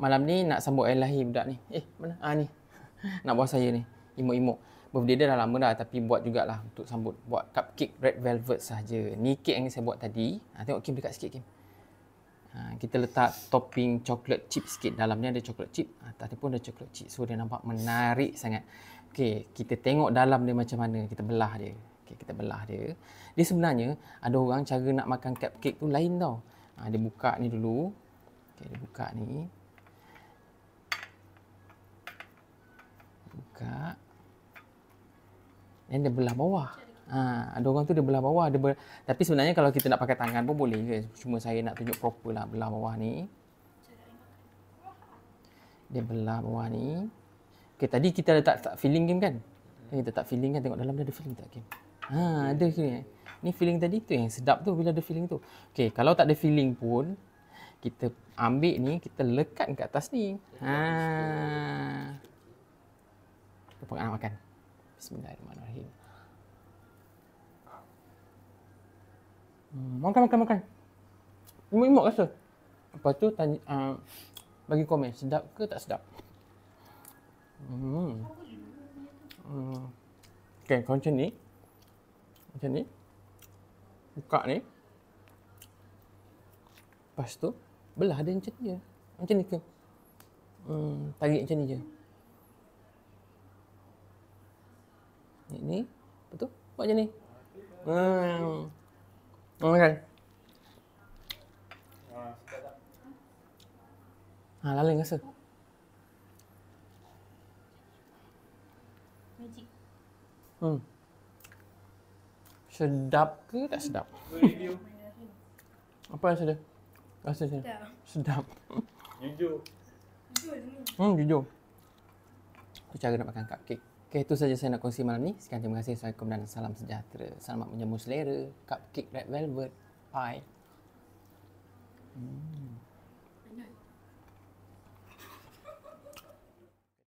malam ni nak sambut air lahir budak ni. Eh, mana? Ah ni. Nak buat saya ni. Imo imo. Birthday dia dah lama dah tapi buat jugalah untuk sambut. Buat cupcake red velvet saja. Ni kek yang saya buat tadi. Ha, tengok Kim dekat sikit Kim. Ha, kita letak topping coklat chip sikit. Dalamnya ada coklat chip. Atas pun ada coklat chip. So dia nampak menarik sangat. Okay, kita tengok dalam dia macam mana. Kita belah dia. Okay, kita belah dia. Dia sebenarnya ada orang cara nak makan cupcake tu lain tau. Ha, dia buka ni dulu. Okay, dia buka ni. Yang dia belah bawah. Ha, ada orang tu dia belah bawah. Dia ber... Tapi sebenarnya kalau kita nak pakai tangan pun boleh ke. Cuma saya nak tunjuk proper lah belah bawah ni. Dia belah bawah ni. Okay, tadi kita letak tak feeling game kan? Kita tak feeling kan? Tengok dalam dia ada feeling tak game? Ha, ada feeling. Eh? Ni feeling tadi tu yang sedap tu bila ada feeling tu. Okay, kalau tak ada feeling pun, kita ambil ni, kita lekat ke atas ni. Ha. Kita pengen ah, makan. Bismillahirrahmanirrahim. Hmm, makan, makan, makan. Imut-imut rasa. Lepas tu, tanya, uh, bagi komen. Sedap ke tak sedap? Hmm. hmm. Okay, kau macam ni. Macam ni. Buka ni. Lepas tu, belah dia macam ni je. Macam ni ke? Hmm, tarik macam ni je. ini betul buat macam ni hmm oh, makan ha ah, lalai rasa Hmm. Sedap ke tak sedap? Apa rasa dia? Rasa dia? Sedap. Jujur. Jujur. Hmm, jujur. Itu cara nak makan cupcake. Okay, itu saja saya nak kongsi malam ni. Sekian terima kasih. Assalamualaikum dan salam sejahtera. Selamat menyemu selera. Cupcake Red Velvet Pie. Hmm.